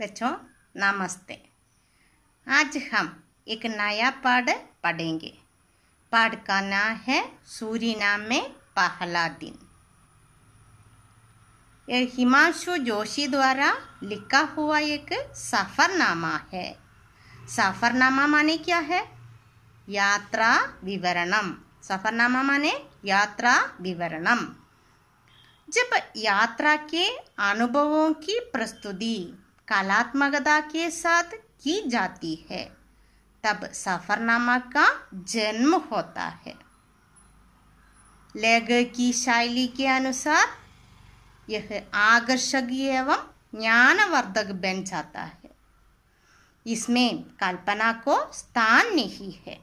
बच्चों नमस्ते आज हम एक नया पाठ पढ़ेंगे पाठ का नाम है सूर्य नाम में पहला दिन यह हिमांशु जोशी द्वारा लिखा हुआ एक सफ़रनामा है सफ़रनामा माने क्या है यात्रा विवरणम सफ़रनामा माने यात्रा विवरणम जब यात्रा के अनुभवों की प्रस्तुति कलात्मकता के साथ की जाती है तब सफरनामा का जन्म होता है लेग की शैली के अनुसार यह आकर्षक एवं ज्ञानवर्धक बन जाता है इसमें कल्पना को स्थान नहीं है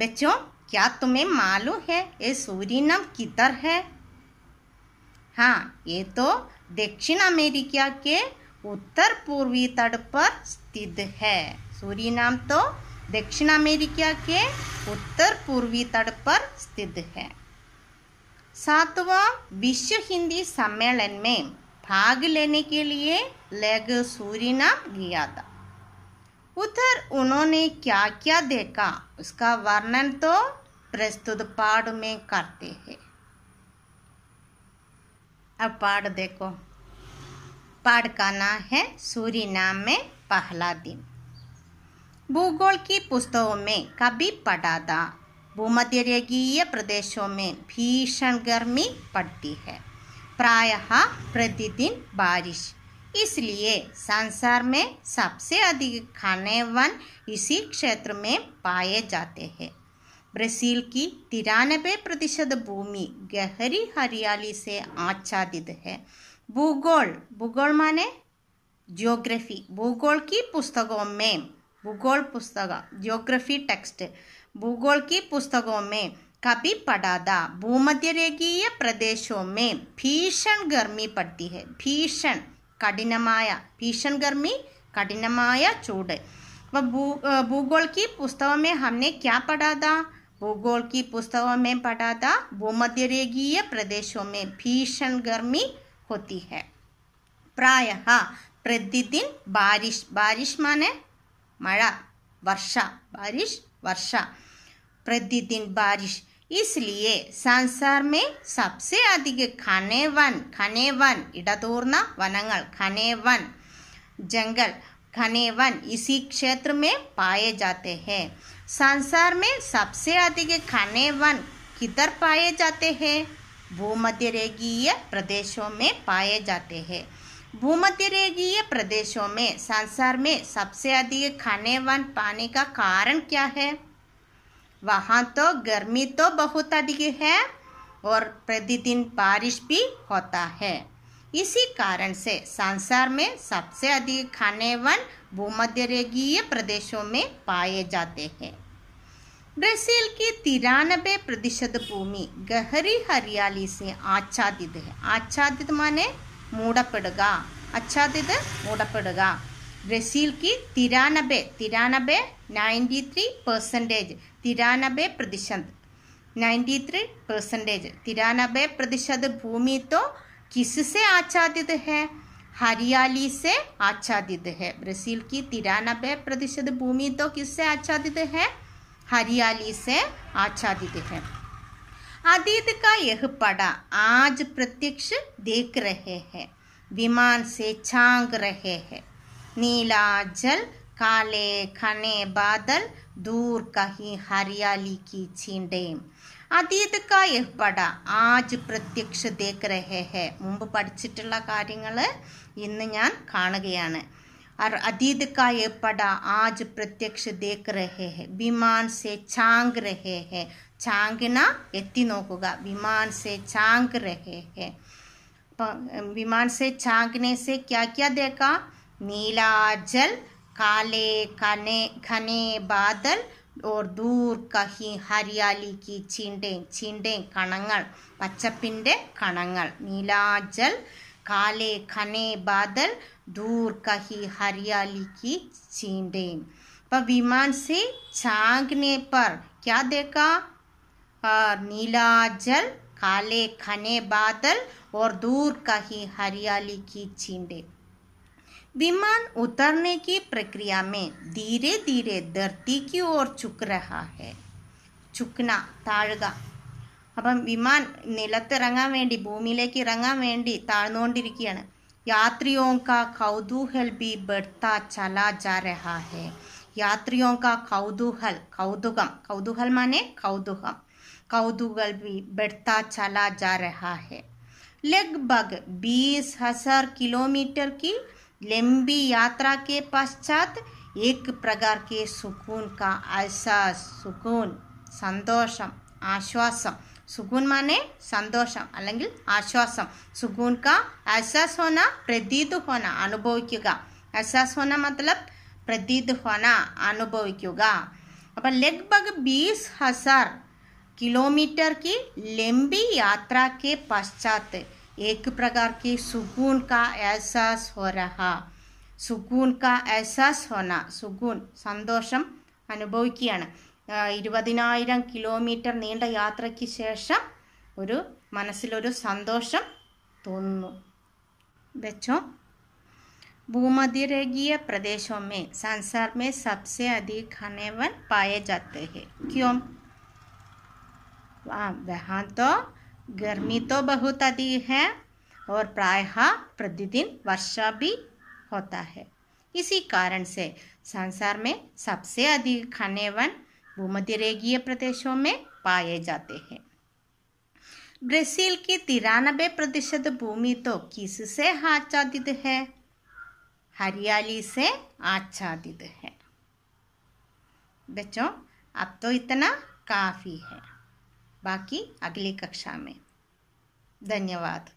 बच्चों क्या तुम्हें मालूम है ये सूर्य नम किधर है हाँ ये तो दक्षिण अमेरिका के उत्तर पूर्वी तट पर स्थित है नाम तो दक्षिण अमेरिका के उत्तर पूर्वी तट पर स्थित है सातवां विश्व हिंदी सम्मेलन में भाग लेने के लिए लेग नाम गया था उधर उन्होंने क्या क्या देखा उसका वर्णन तो प्रस्तुत पाठ में करते हैं अब पाठ देखो पाठ का नाम है सूर्य नाम में पहला दिन भूगोल की पुस्तकों में कभी पढ़ा था भूमध्य रेखीय प्रदेशों में भीषण गर्मी पड़ती है प्रायः प्रतिदिन बारिश इसलिए संसार में सबसे अधिक खाने वन इसी क्षेत्र में पाए जाते हैं ब्राज़ील की तिरानबे प्रतिशत भूमि गहरी हरियाली से आच्छादित है भूगोल भूगोल माने ज्योग्राफी भूगोल की पुस्तकों में भूगोल पुस्तक ज्योग्राफी टेक्स्ट भूगोल की पुस्तकों में कभी पढ़ा था भूमध्य रेखीय प्रदेशों में भीषण गर्मी पड़ती है भीषण കഠിനമായ भीषण गर्मी कठिन चूड അപ്പോൾ भू भूगोल की पुस्तकों में हमने क्या पढ़ा था भूगोल की पुस्तकों में पढ़ा था भूमध्य रेगीय प्रदेशों में भीषण गर्मी होती है प्राय प्रतिदिन बारिश बारिश माने मड़ा वर्षा बारिश वर्षा प्रतिदिन बारिश इसलिए संसार में सबसे अधिक खाने खाने वन खनेवन खनेवन वन खाने वन जंगल घने वन इसी क्षेत्र में पाए जाते हैं संसार में सबसे अधिक घने वन किधर पाए जाते हैं भूमध्य रेगीय प्रदेशों में पाए जाते हैं भूमध्य रेगीय प्रदेशों में संसार में सबसे अधिक घने वन पाने का कारण क्या है वहाँ तो गर्मी तो बहुत अधिक है और प्रतिदिन बारिश भी होता है इसी कारण से संसार में सबसे अधिक खाने वन भूमध्य रेगीय प्रदेशों में पाए जाते हैं ब्राज़ील की तिरानबे प्रतिशत भूमि गहरी हरियाली से आच्छादित है आच्छादित माने आच्छादित మూడపడుగా అచ్చాదిత की तिरानबे तिरानबे नाइन्टी थ्री परसेंटेज तिरानबे प्रतिशत नाइन्टी थ्री परसेंटेज तिरानबे प्रतिशत भूमि तो किससे आच्छादित है हरियाली से आच्छादित है ब्राज़ील की तिरानबे प्रतिशत भूमि तो किससे आच्छादित है हरियाली से आच्छादित है अतीत का यह पड़ा आज प्रत्यक्ष देख रहे हैं विमान से छांग रहे हैं नीला जल काले घने बादल दूर कहीं हरियाली की छींटे അതീത് का यह പട ആജ് പ്രത്യക്ഷ ദേഖ് രഹേ ഹെ മുമ്പ് പഠിച്ചിട്ടുള്ള കാര്യങ്ങൾ ഇന്ന് ഞാൻ കാണുകയാണ് और अतीत का ये पड़ा आज प्रत्यक्ष देख रहे हैं विमान से छांग रहे हैं छांगना एतिनों को विमान से छांग रहे हैं विमान से छांगने से क्या क्या देखा नीला जल काले कने घने बादल और दूर कही हरियाली की चींटे चींडें कणങ്ങൾ പച്ചപ്പിൻ്റെ കണങ്ങൾ നീലാജൽ काले खने बादल दूर कही हरियाली की चींटे पर विमान से झांकने पर क्या देखा नीला जल काले खने बादल और दूर कही हरियाली की चींटे विमान उतरने की प्रक्रिया में धीरे धीरे धरती की ओर चुक रहा है चुकना ताड़गा अब विमान नीलतिरंगा वे भूमि इंगा वे ताकय यात्रियों का कौतूहल भी बढ़ता चला जा रहा है यात्रियों का कौतूहल कौतुकम कौतूहल माने कौतुकम कौतूहल भी बढ़ता चला जा रहा है लगभग बीस हजार किलोमीटर की लंबी यात्रा के पश्चात एक प्रकार के सुकून का एहसास सुकून సంతోషం ఆశ్వాసం सुकून माने संतोषम अलग आश्वासम सुकून का एहसास होना प्रतीत होना അനുഭവിക്കുക एहसास होना मतलब प्रतीत होना അനുഭവിക്കുക अब लगभग बीस हजार किलोमीटर की लंबी यात्रा के पश्चात एक प्रकार की सुकून का एहसास हो रहा സുഗൂൻ ക എസാസ് ഹൊന സുഗൂൻ സന്തോഷം അനുഭവിക്കുകയാണ് ഇരുപതിനായിരം കിലോമീറ്റർ നീണ്ട യാത്രയ്ക്ക് ശേഷം ഒരു മനസ്സിലൊരു സന്തോഷം തോന്നുന്നു വെച്ചോ ഭൂമധ്യരേഖീയ പ്രദേശോं में संसार में सबसे अधिक घने वन पाए जाते हैं क्यों वहाँ तो गर्मी तो बहुत अधिक है और प्रायः प्रतिदिन वर्षा भी होता है इसी कारण से संसार में सबसे अधिक खाने वन भूमध्य रेखीय प्रदेशों में पाए जाते हैं ब्राज़ील की तिरानबे प्रतिशत भूमि तो किस से आच्छादित है हरियाली से आच्छादित है बच्चों अब तो इतना काफ़ी है बाकी अगली कक्षा में धन्यवाद